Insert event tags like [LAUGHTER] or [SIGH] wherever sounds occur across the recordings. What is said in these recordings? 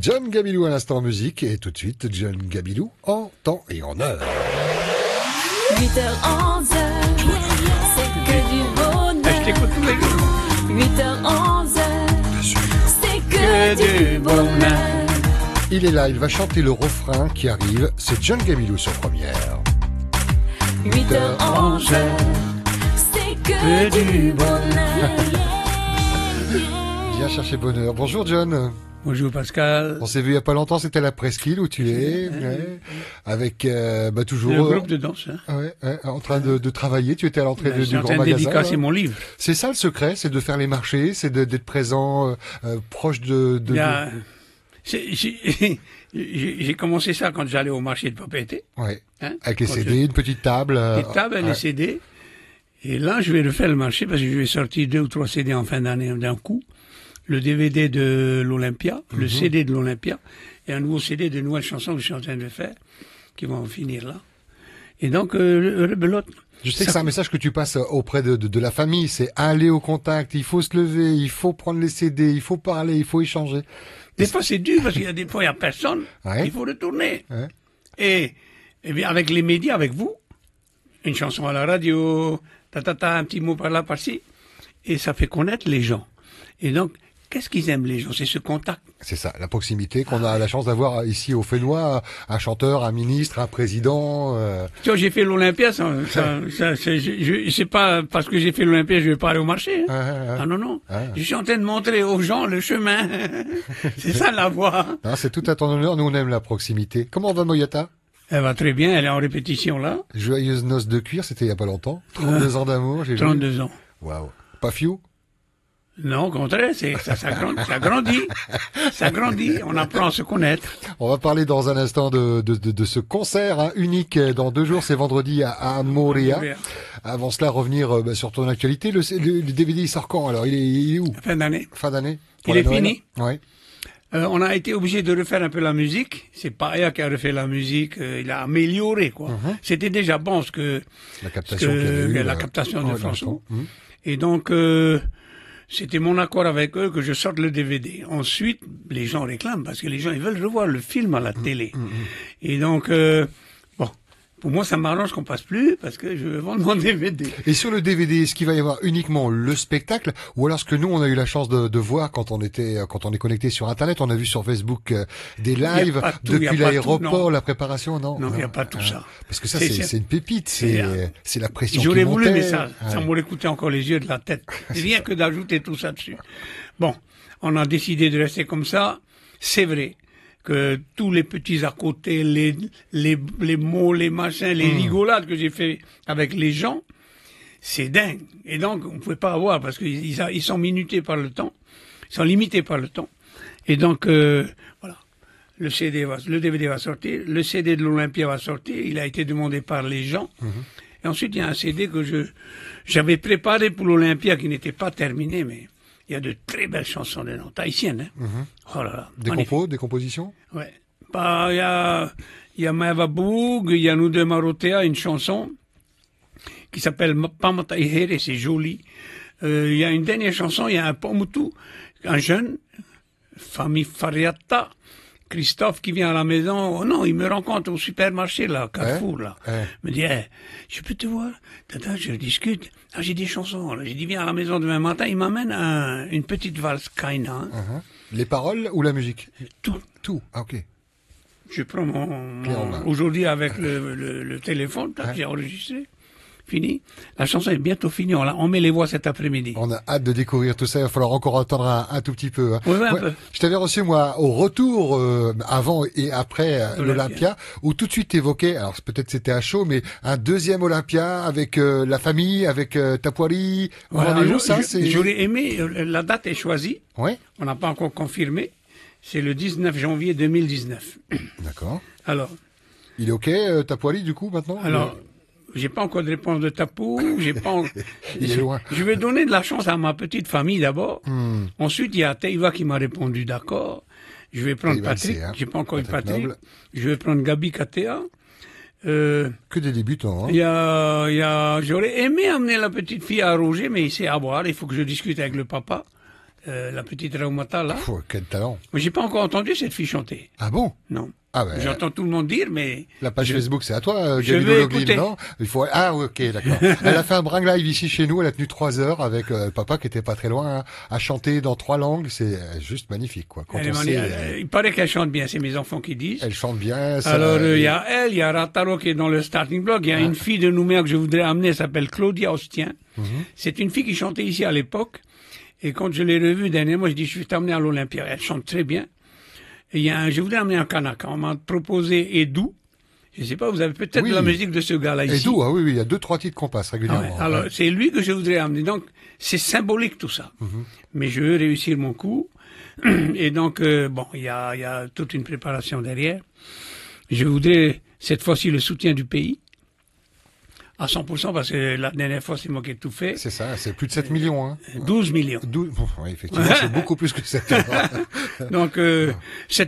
John Gabilou à l'instant en musique et tout de suite John Gabilou en temps et en heure. 8h11, c'est que du bonheur. 8h11, c'est que, du bonheur. Il est là, il va chanter le refrain qui arrive. C'est John Gabilou sur première. 8h11, c'est que du bonheur. [LAUGHS] Viens chercher bonheur. Bonjour John. Bonjour Pascal. On s'est vu il y a pas longtemps, c'était la Presqu'île où tu es, avec euh, bah, toujours Un euh, groupe de danse. Hein. en train de, travailler, tu étais à l'entrée du, grand en train de mon livre. C'est ça le secret, c'est de faire les marchés, c'est d'être présent, euh, proche de. [LAUGHS] J'ai commencé ça quand j'allais au marché de Papété. Ouais. Hein, avec les CD, une petite table. Une petite et les CD. Et là, je vais refaire le marché parce que je vais sortir deux ou trois CD en fin d'année d'un coup le DVD de l'Olympia, le mhm. CD de l'Olympia, et un nouveau CD de nouvelles chansons que je suis en train de faire, qui vont finir là. Et donc, euh, rebelote. Je sais que c'est un message que tu passes auprès de, de, la famille, c'est aller au contact, il faut se lever, il faut prendre les CD, il faut parler, il faut échanger. Des fois c'est dur parce qu'il y a des fois il n'y a personne, il faut retourner. Et, et eh bien avec les médias, avec vous, une chanson à la radio, ta, ta, ta un petit mot par là, par-ci, et ça fait connaître les gens. Et donc, Qu'est-ce qu'ils aiment les gens C'est ce contact. C'est ça, la proximité qu'on a la chance d'avoir ici au Fénois, un chanteur, un ministre, un président. Euh. Tu vois, j'ai fait l'Olympia, ça, ça, [LAUGHS] c'est pas parce que j'ai fait l'Olympia, je vais pas aller au marché. Hein. Ah, ah, ah. ah, non, non. Je suis en train de montrer aux gens le chemin. [LAUGHS] c'est ça la voix. c'est tout à ton honneur, nous on aime la proximité. Comment va Moyata elle va très bien, elle est en répétition là. Joyeuse noce de cuir, c'était il y a pas longtemps. 32 ans d'amour, j'ai 32 ans. Waouh. Pas non, au contraire, c'est, ça, grandit, ça grandit, on apprend à se connaître. On va parler dans un instant de, de, ce concert hein, unique dans deux jours, c'est vendredi à, à Moria. Avant cela, revenir euh, bah, sur ton actualité. Le, le, le DVD sort quand alors il est, il où Fin d'année. Fin d'année. Il est fini. Oui. Euh, on a été obligé de refaire un peu la musique. C'est Paria qui a refait la musique. Euh, il a amélioré quoi. Mm-hmm. C'était déjà bon ce que la captation, de François. Mm-hmm. Et donc c'était mon accord avec eux que je sorte le DVD. Ensuite, les gens réclament parce que les gens ils veulent revoir le film à la mmh, télé. Mmh, mmh. Et donc euh, au moi, ça m'arrange qu'on passe plus parce que je vendre mon DVD. Et sur le DVD, est-ce qu'il va y avoir uniquement le spectacle ou alors ce que nous on a eu la chance de, voir quand on était quand on est connecté sur internet, on a vu sur Facebook euh, des lives depuis l'aéroport, la préparation, non Non, il n'y a pas tout ah, ça. Parce que ça c'est une pépite, c'est la pression J'aurais voulu mais ça m'aurait coûté encore les yeux de la tête. [LAUGHS] Rien que d'ajouter tout ça dessus. Bon, on a décidé de rester comme ça, c'est vrai que tous les petits à côté, les, les, les mots, les machins, les hmm. rigolades que j'ai fait avec les gens, c'est dingue. Et donc, on ne pouvait pas avoir parce qu'ils ils sont minutés par le temps, ils sont limités par le temps. Et donc, euh, voilà. Le CD va, le DVD va sortir, le CD de l'Olympia va sortir. Il a été demandé par les gens. Mhm. Et ensuite, il y a un CD que je j'avais préparé pour l'Olympia qui n'était pas terminé, mais il y a de très belles chansons de noms Hein mhm. oh des compos, des compositions Ouais. Bah, il y a, y a Mavaboug, il y a Nous de Marotea, une chanson qui s'appelle Pamataïhére », c'est joli. Euh, il y a une dernière chanson, il y a un Pomutu, un jeune, Fami Fariata, Christophe qui vient à la maison, oh non, il me rencontre au supermarché, là, Carrefour, là. me dit, eh, je peux te voir je discute. Ah, j'ai des chansons, J'ai dit, viens à la maison demain matin. Il m'amène une petite valse Kaina. Uh-huh. Les paroles ou la musique Tout. Tout, ah, ok. Je prends mon... Aujourd'hui, avec [LAUGHS] le, le téléphone, j'ai enregistré fini. La chanson est bientôt finie. On, on met les voix cet après-midi. On a hâte de découvrir tout ça. Il va falloir encore attendre un, tout petit hein. peu. Je t'avais reçu, moi, au retour, euh, avant et après euh, l'Olympia, où tout de suite évoqué, alors peut-être c'était à chaud, mais un deuxième Olympia avec euh, la famille, avec Tapoiri. Je l'ai aimé, la date est choisie. On n'a pas encore confirmé. C'est le 19 janvier 2019. D'accord. Alors. Il est OK, euh, du coup, maintenant Alors, j'ai pas encore de réponse de Tapou, j'ai pas. [LAUGHS] il est loin. Je vais donner de la chance à ma petite famille d'abord. Hmm. Ensuite, il y a Taïva qui m'a répondu d'accord. Je vais prendre Patrick. Hein, j'ai pas encore eu Patrick. Je vais prendre Gabi Katea. Euh, que des débutants. Hein. Y a, y a, J'aurais aimé amener la petite fille à Roger, mais il sait à Il faut que je discute avec le papa. Euh, la petite Raumata, là. quel talent. Mais J'ai pas encore entendu cette fille chanter. Ah bon? Non. Ah, ben, J'entends tout le monde dire, mais... La page Facebook, c'est à toi, euh, je non Il faut... Ah ok, d'accord. [LAUGHS] elle a fait un bring live ici chez nous, elle a tenu trois heures avec euh, papa qui était pas très loin, hein, à chanter dans trois langues, c'est euh, juste magnifique. quoi. Quand on sait, Il paraît qu'elle chante bien, c'est mes enfants qui disent. Elle chante bien. Ça... Alors, il y a elle, il y a Rataro qui est dans le starting Blog. il y a ah. une fille de Nouméa que je voudrais amener, Elle s'appelle Claudia Ostien. Mhm. C'est une fille qui chantait ici à l'époque, et quand je l'ai revue dernièrement, je dis, je vais t'amener à l'Olympia. Elle chante très bien il y a je voudrais amener un Kanaka. On m'a proposé Edou. Je sais pas, vous avez peut-être la musique de ce gars-là ici. Edou, ah oui, oui, il y a deux, trois titres qu'on passe régulièrement. Ah alors, c'est lui que je voudrais amener. Donc, c'est symbolique tout ça. Mhm. Mais je veux réussir mon coup. [CLEARS THROAT] Et donc, euh, bon, il y a, y a toute une préparation derrière. Je voudrais cette fois-ci le soutien du pays à 100% parce que la dernière fois, c'est moi qui ai tout fait. C'est ça, c'est plus de 7 millions. Hein. 12 millions. 12, effectivement, c'est [LAUGHS] beaucoup plus que 7 millions. [LAUGHS] Donc, 7 euh,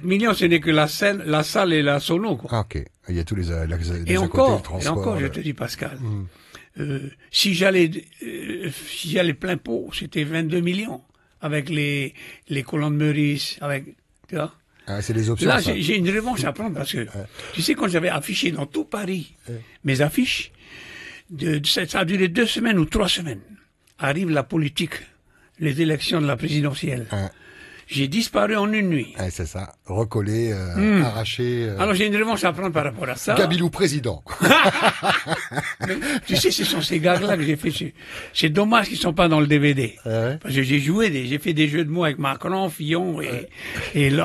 millions, ce n'est que la scène, la salle et la sono. Quoi. Ah, ok. Il y a tous les, euh, les, et encore, Et encore, je euh. te dis, Pascal, hmm. si j'allais si j'allais plein pot, c'était 22 millions avec les, les colons de Meurice, avec... Tu vois ah, c'est les options. Là, j'ai une revanche à prendre parce que, [LAUGHS] tu sais, quand j'avais affiché dans tout Paris mes affiches, de, ça a duré deux semaines ou trois semaines. Arrive la politique, les élections de la présidentielle. Ah. J'ai disparu en une nuit. Ah, c'est ça, recollé, euh, hmm. arraché. Euh. Alors j'ai une revanche à prendre par rapport à ça. Gabilou président. [LAUGHS] tu sais, ce sont ces gars-là que j'ai fait. C'est dommage qu'ils ne sont pas dans le DVD. Ah Parce que j'ai joué, j'ai fait des jeux de mots avec Macron, Fillon et, ouais.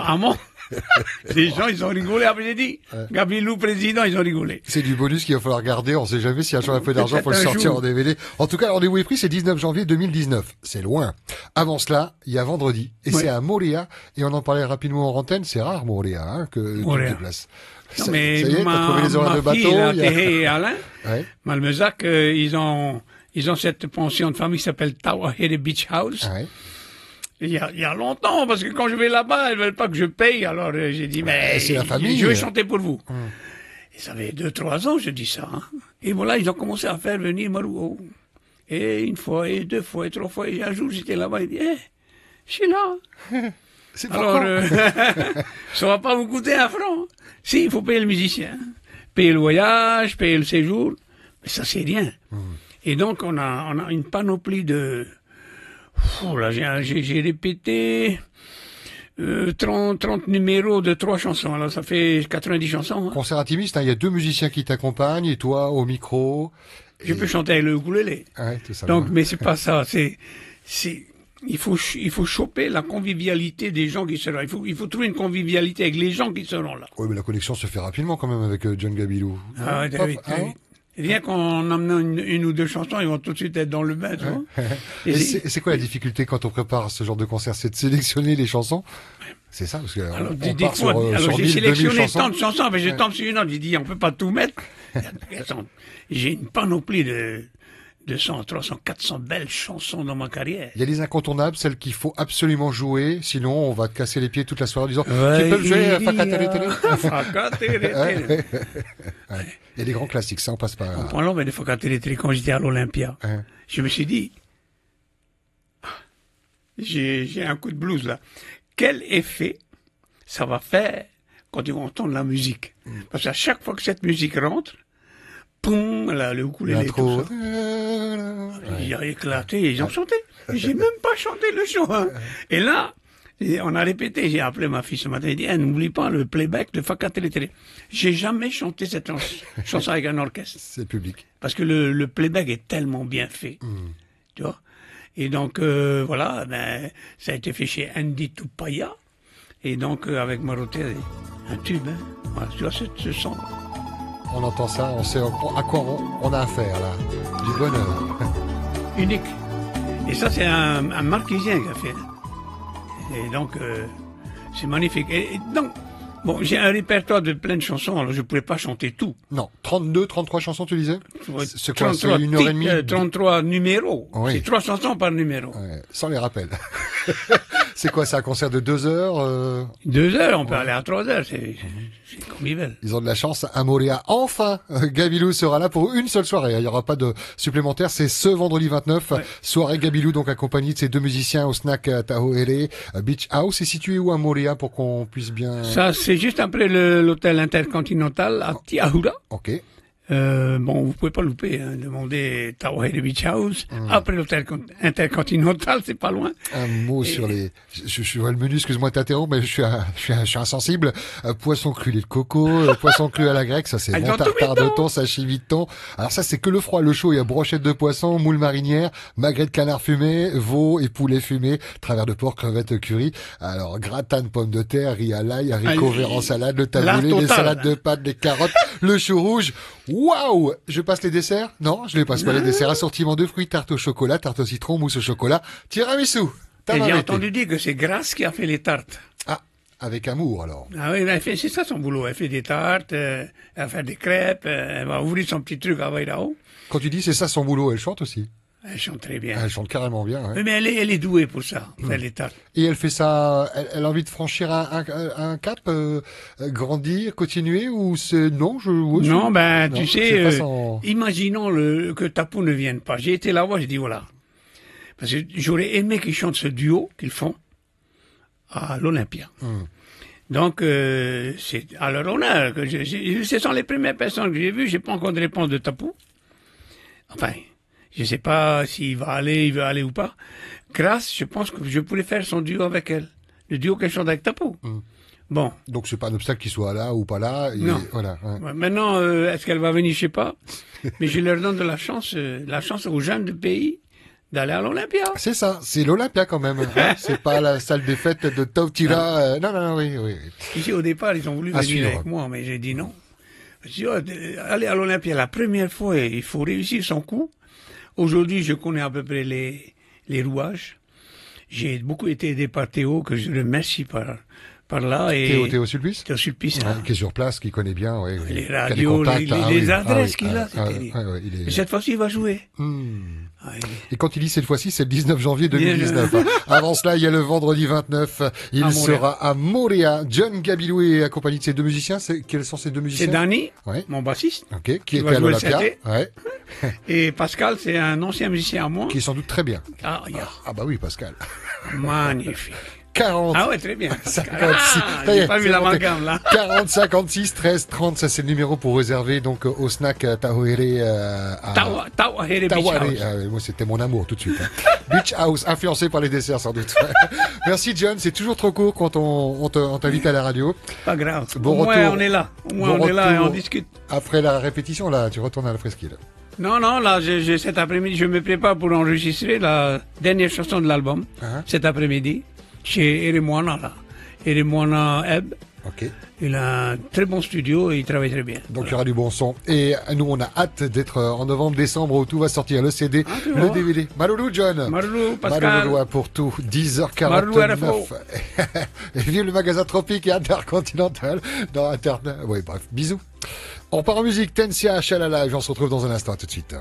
[LAUGHS] Les gens, ils ont rigolé. Après, j'ai dit, ouais. Lou président, ils ont rigolé. C'est du bonus qu'il va falloir garder. On sait jamais si y a un peu d'argent, [LAUGHS] faut le sortir en DVD. En tout cas, le rendez-vous est pris, c'est 19 janvier 2019. C'est loin. Avant cela, il y a vendredi. Et c'est à Moria. Et on en parlait rapidement en antenne. C'est rare, Moria, hein, que tu te déplaces. mais ça y est, ma, horaires de bateau. a... Alain, [LAUGHS] Malmezac, euh, ils ont, ils ont cette pension de famille qui s'appelle Headed Beach House. Ouais. Il y, a, longtemps, parce que quand je vais là-bas, ne veulent pas que je paye. Alors euh, j'ai dit, mais c'est la famille. Je vais chanter pour vous. Hum. Et ça fait deux, trois ans, je dis ça. Hein. Et voilà, ils ont commencé à faire venir marou Et une fois, et deux fois, et trois fois. Et un jour, j'étais là-bas, et dit, eh, je suis là. [LAUGHS] C'est Alors, euh, [LAUGHS] ça va pas vous coûter un franc. Si, il faut payer le musicien. Payer le voyage, payer le séjour. Mais ça, c'est rien. Hum. Et donc, on a, on a une panoplie de, j'ai répété. 30, euh, 30 numéros de trois chansons. Alors ça fait 90 chansons. Hein. Concert hein. il y a deux musiciens qui t'accompagnent et toi au micro. Je peux chanter avec le ukulélé. mais ça Donc, mais c'est pas [LAUGHS] ça. C'est, c'est, il faut, il faut choper la convivialité des gens qui seront là. Il faut, il faut trouver une convivialité avec les gens qui seront là. Oui, mais la connexion se fait rapidement quand même avec euh, John Gabilou. Ah, oui, Rien qu'en emmenant une, une, ou deux chansons, ils vont tout de suite être dans le bain. et, c'est quoi la difficulté quand on prépare ce genre de concert C'est de sélectionner les chansons c'est ça, parce que alors, fois, euh, j'ai sélectionné tant de chansons, mais j'ai tant de chansons, j'ai dit on peut pas tout mettre. [LAUGHS] j'ai une panoplie de, 200, 300, 400 belles chansons dans ma carrière. Il y a des incontournables, celles qu'il faut absolument jouer, sinon on va te casser les pieds toute la soirée en disant Tu peux jouer à ouais. Il y a des grands classiques, ça on passe pas. En mais des quand j'étais à l'Olympia, je me suis dit ah, j'ai un coup de blues là. Quel effet ça va faire quand ils vont entendre la musique mm. Parce qu'à chaque fois que cette musique rentre, poum, là, le ukulélé, l'électro. Il a éclaté, ils ont chanté. J'ai même pas chanté le chant. Hein. Et là, on a répété, j'ai appelé ma fille ce matin, elle dit, eh, n'oublie pas le playback de Faka Télé. J'ai jamais chanté cette [LAUGHS] chanson avec un orchestre. C'est public. Parce que le, playback est tellement bien fait. Hmm. Tu vois? Et donc, euh, voilà, ben, ça a été fait chez Andy Tupaya. Et donc, euh, avec Maroté, un tube, hein? tu vois ce, ce son on entend ça, on sait à quoi on, a affaire là. Du bonheur. [LAUGHS] Unique. Et ça, c'est un, marquisien qui a fait. Hein. Et donc, euh, c'est magnifique. Et, donc, Bon, j'ai un répertoire de plein de chansons, alors je ne pourrais pas chanter tout. Non, 32, 33 chansons, tu disais C'est quoi, 33 euh, numéros. C'est trois chansons par numéro. sans les rappels. [LAUGHS] C'est quoi, c'est un concert de deux heures euh Deux heures, on peut aller à trois heures, c'est comme ils veulent. Ils ont de la chance, à moria. Enfin, Gabilou sera là pour une seule soirée. Hein. Il n'y aura pas de supplémentaire, c'est ce vendredi 29. Soirée Gabilou, donc accompagnée de ses deux musiciens au snack Tahoele Beach House. C'est situé où moria pour qu'on puisse bien... Ça, c'est juste après l'hôtel intercontinental à Tiahura. Ok. Euh, bon, vous pouvez pas louper. Hein. Demandez de Beach House. Mm. Après l'hôtel intercontinental, c'est pas loin. Un mot sur les. Je, suis vois le menu. Excuse-moi de mais je suis, je, suis un, insensible. Euh, poisson cru de coco, euh, [LAUGHS] poisson cru à la grecque, ça c'est bon. Tartare de thon, sashimi de thon. Alors ça c'est que le froid, le chaud. Il y a brochette de poisson, moule marinière, magret de canard fumé, veau et poulet fumé, travers de porc, crevettes curry. Alors gratin de pommes de terre, riz à l'ail, haricots verts en salade, le taboulé, les salades de pâtes, les carottes, le chou rouge. Waouh Je passe les desserts Non, je ne les passe pas les desserts. Assortiment de fruits, tarte au chocolat, tarte au citron, mousse au chocolat, tiramisu. Et j'ai entendu dire que c'est Grasse qui a fait les tartes. Ah, avec amour alors. Ah oui, c'est ça son boulot. Elle fait des tartes, euh, elle va faire des crêpes, euh, elle va ouvrir son petit truc à là-haut. Quand tu dis c'est ça son boulot, elle chante aussi. Elle chante très bien. Elle chante carrément bien. Mais elle est, elle est douée pour ça. Elle hmm. est Et elle fait ça. Elle, a envie de franchir un, cap, euh, euh, grandir, continuer ou c'est non je, Non, ben tu sais, euh, imaginons le, que Tapou ne vienne pas. J'ai été là-bas, j'ai dit voilà, parce que j'aurais aimé qu'ils chantent ce duo qu'ils font à l'Olympia. Hmm. Donc, c'est à leur honneur ce sont les premières personnes que j'ai vues. J'ai pas encore de réponse de Tapou. Enfin, je ne sais pas s'il va aller, il veut aller ou pas. Grâce, je pense que je pourrais faire son duo avec elle. Le duo qu'elle chante avec Tapo. Donc, hmm. Bon. Donc c'est pas un obstacle qu'il soit là ou pas là. Voilà. Maintenant, euh, est-ce qu'elle va venir, je sais pas. [LAUGHS] Mais je leur donne de la chance, euh, la chance aux jeunes du pays d'aller à l'Olympia. Ah, c'est ça, c'est l'Olympia quand même. Ce hein. [LAUGHS] c'est pas la salle des fêtes de top euh, non, non, non, oui, oui. au départ, ils ont voulu venir avec moi, mais j'ai dit non. Dit, oh, aller à l'Olympia la première fois, il faut réussir son coup. Aujourd'hui, je connais à peu près les, les rouages. J'ai beaucoup été aidé par Théo, que je remercie par, par là. Et Théo, Théo Sulpice Théo Sulpice, Qui est sur place, qui connaît bien, ah oui. Les radios, les, adresses ah qu'il a. Ah cette fois-ci, il va jouer. Hmm. Et quand il dit cette fois-ci, c'est le 19 janvier 2019. [LAUGHS] Avant cela, il y a le vendredi 29. Il sera à Moria. John Gabilou est accompagné de ses deux musiciens. Quels sont ces deux musiciens C'est Danny, mon bassiste. Qui, qui était à l'Olympia. Ouais. [LAUGHS] Et Pascal, c'est un ancien musicien à moi. Qui est sans doute très bien. Ah, ah, ah bah oui, Pascal. Magnifique. 40. Ah ouais, très bien. 56. 40, 56, 13, 30, ça c'est le numéro pour réserver donc euh, au snack euh, Tahuere. Euh, à... Tawahiri House. Ah moi c'était mon amour tout de suite. Hein. [LAUGHS] Beach House, influencé par les desserts sans doute. [LAUGHS] Merci John, c'est toujours trop court quand on, on t'invite à la radio. Pas grave. Bon au moins on est là. on est là et on discute. Après la répétition, là, tu retournes à la fresquille. Non, non, là, cet après-midi, je me prépare pour enregistrer la dernière chanson de l'album, ah. cet après-midi chez Eremoana, là. Eremoana Eb, Il a un très bon studio et il travaille très bien. Donc il y aura du bon son. Et nous, on a hâte d'être en novembre, décembre où tout va sortir le CD, ah, le DVD. Maloulou, John. Maloulou, Pascal. Maloulou pour tout. 10h49. [LAUGHS] et vive le magasin tropique et intercontinental dans Internet. Oui, bref, bisous. On part en musique. Tensia, Chalala. Et on se retrouve dans un instant. tout de suite.